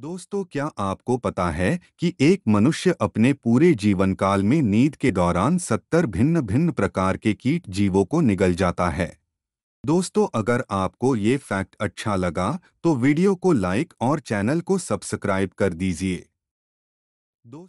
दोस्तों क्या आपको पता है कि एक मनुष्य अपने पूरे जीवन काल में नींद के दौरान सत्तर भिन्न भिन्न प्रकार के कीट जीवों को निगल जाता है दोस्तों अगर आपको ये फैक्ट अच्छा लगा तो वीडियो को लाइक और चैनल को सब्सक्राइब कर दीजिए दोस्तों